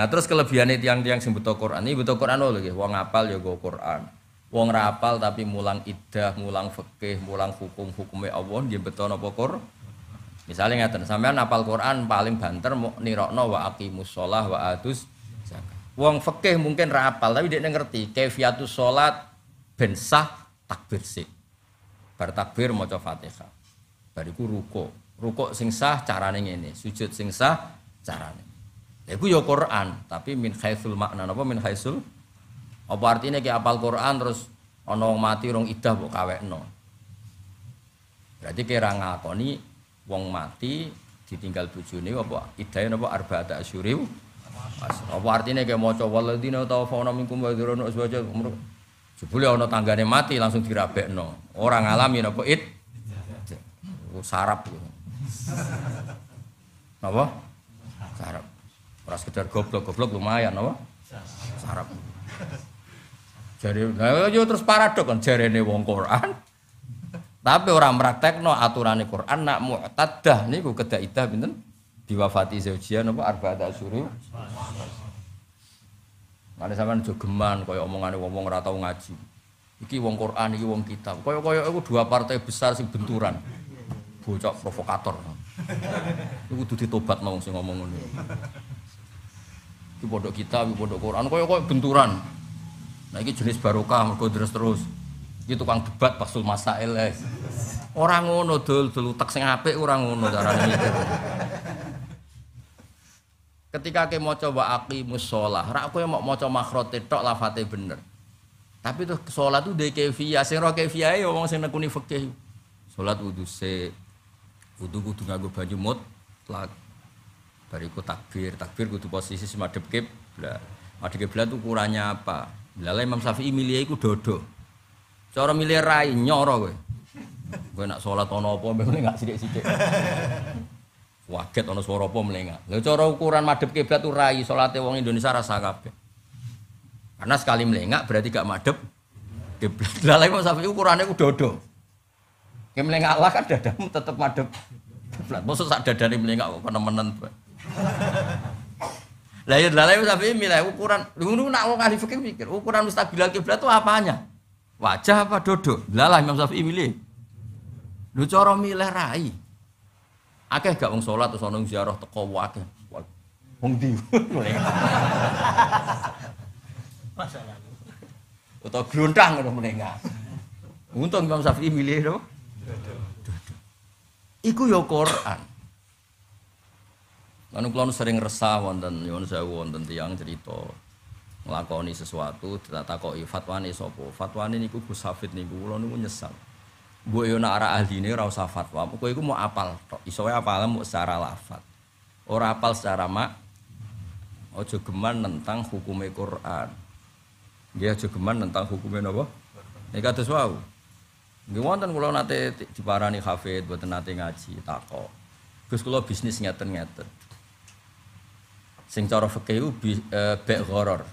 Nah terus kelebihannya tiang-tiang sing butuh Quran ini butuh Quran loh lagi. Wong apal ya gue Quran. Wong rapal tapi mulang idah, mulang fikih, mulang hukum hukumnya Allah dia betul nopo Quran. Misalnya ngatain sampean apal Quran paling banter mau nirokno wa aqimus sholah wa atus Wong fikih mungkin rapal tapi dia ngerti kefiatus sholat bensah takbir sih. Bar takbir mau coba Fatihah. Bariku ruko. Ruko sing sah carane ini sujud sing sah carane. Ya iku ya Quran, tapi min khaisul makna apa min khaisul apa artinya ki apal Quran terus ana mati rong idah mbok kawekno. Berarti kira ngakoni wong mati ditinggal bojone apa idahe apa arba'ata asyuri apa artinya kayak mau coba lagi nih atau fauna minkum wadirun usbaja umur jebule ono tanggane mati langsung dirabek no orang alami apa it sarap gitu apa Ora sekedar goblok, goblok lumayan apa? Sarap. Jadi, nah, yo terus paradok kan jarene wong Quran. Tapi orang praktekno aturane Quran nak mu'tadah niku kedaidah pinten? Diwafati zaujian apa arba'at asyuri. Mane sampean jogeman kaya omongane wong-wong ora tau ngaji. Iki wong Quran, iki wong kitab. Kaya-kaya iku dua partai besar sing benturan. Bocok provokator. Iku kudu ditobat wong sing ngomong ngono. Ini pondok kita, ini pondok Quran, kok kok benturan. Nah ini jenis barokah, mau terus terus. Ini tukang debat pasul masa guys. Eh, orang ngono dul dul tak sing apik orang ngono cara mikir. Ketika ke coba aki musola, rak aku yang mau coba makrote tok lafate bener. Tapi tuh sholat tuh dekvia, sing roke via ya orang sing nakuni fakih. Sholat udus, se, udus kudu baju mut, lag, Bariku takbir, takbir kudu posisi semadep kiblat. Madhep kiblat itu ukurannya apa? Lala Imam Syafi'i milih itu dodo. Cara milih rai nyoro gue, gue nak sholat ana apa mending gak sidik sidik Waget ana suara apa melengak. lalu cara ukuran madep kiblat itu rai sholatnya wong Indonesia rasa kabeh. Karena sekali melengak berarti gak madep, kiblat. Lala Imam Syafi'i ukurannya itu dodo. Kayak melengak lah kan dadamu tetap madep, kiblat. Mosok sak dadane melengak kok nemenan. Lah ya dalah tapi milih ukuran. Dulu nak wong ahli fikih mikir, ukuran mustabil kiblat itu apanya? Wajah apa dodo? Lalah Imam Syafi'i milih. Lu cara milih rai. Akeh gak wong salat terus ono ziarah teko wae. Wong ndi? Masalah. Utawa glontang ngono menengah. Untung Imam Syafi'i milih lho. Iku ya Quran. Lalu kalau sering resah wonten nyuwun sewu wonten tiang cerita ngelakoni sesuatu tidak tak nih fatwane fatwa Fatwane niku Gus Hafid niku kula niku nyesal. gua yo nek arah ahline nih usah fatwa, aku iku mau apal tok. Iso wae apal mau secara lafat. Ora apal secara mak. ojo geman tentang hukume Quran. dia ojo geman tentang hukume napa? Nek kata suau Nggih wonten nate nate diparani Hafid, buat nate ngaji takok. Gus kalau bisnis ngeten-ngeten sing cara fikih ku uh, e, bek gharar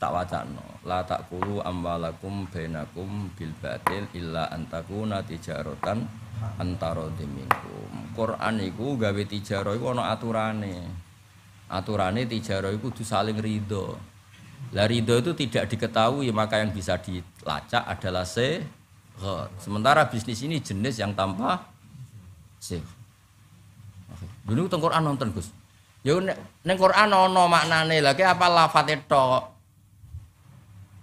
tak wacana la kulu amwalakum bainakum bil batil illa antakuna tijaratan antara diminkum Quran iku gawe tijaro iku ana aturane aturane tijaro iku kudu saling rido lah ridho itu tidak diketahui maka yang bisa dilacak adalah se sementara bisnis ini jenis yang tanpa se dulu tengkorak nonton Gus Yo ya, ning Quran ana maknane. Lah ki apa lafate tok?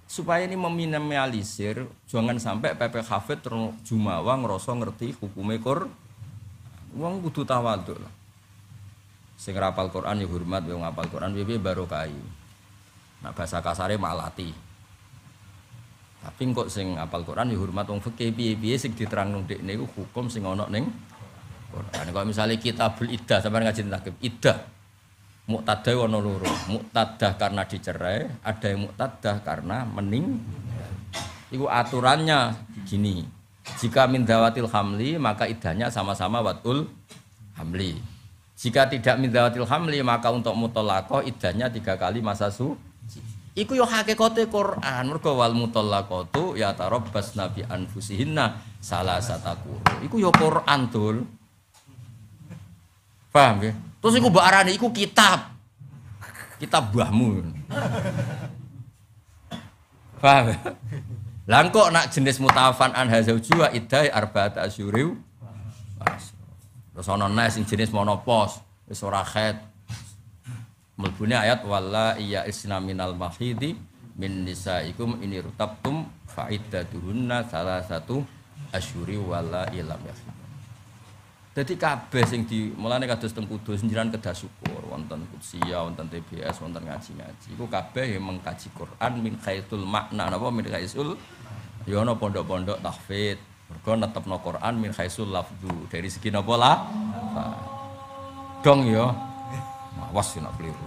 Supaya ini meminimalisir, jangan sampai PP Hafid Jumawa ngerasa ngerti hukum ekor Wong kudu tawadhu lah. Sing rapal Quran ya hormat, wong ngapal Quran piye barokai. Nah bahasa kasare malati. Tapi kok sing ngapal Quran ya hormat wong fikih piye-piye sing diterangno dekne iku hukum sing ana ning Quran. Nah, Kalau misalnya kita beli idah, sampai ngaji tentang idah, muktada ono loro muktada karena dicerai ada yang muktada karena mening itu aturannya gini jika min dawatil hamli maka idahnya sama-sama watul hamli jika tidak min dawatil hamli maka untuk mutolakoh idahnya tiga kali masa su Iku yo hakikate Quran. Mergo wal mutallaqatu ya tarabbas nabi anfusihinna salah satakur. Iku yo Quran tul. Paham ya? Terus iku mbak arani iku kitab. Kitab buahmu. Paham? Lah nak jenis mutafan an hazau idai arba'at asyuriu. Terus ana nes sing jenis monopos wis ora khat. ayat wala iya isna minal mahidi min nisaikum ini rutabtum fa'iddatuhunna salah satu asyuri wala ilam yasin. Jadi kabeh sing di mulane kados teng kudus njiran kedah syukur wonten kutsia wonten TBS wonten ngaji-ngaji. Iku kabeh ya mengkaji Quran min khaitul makna napa min khaisul ya ana pondok-pondok tahfid. Mergo netepno Quran min khaisul lafdu dari segi napa lah. Dong ya. Awas yo nak keliru.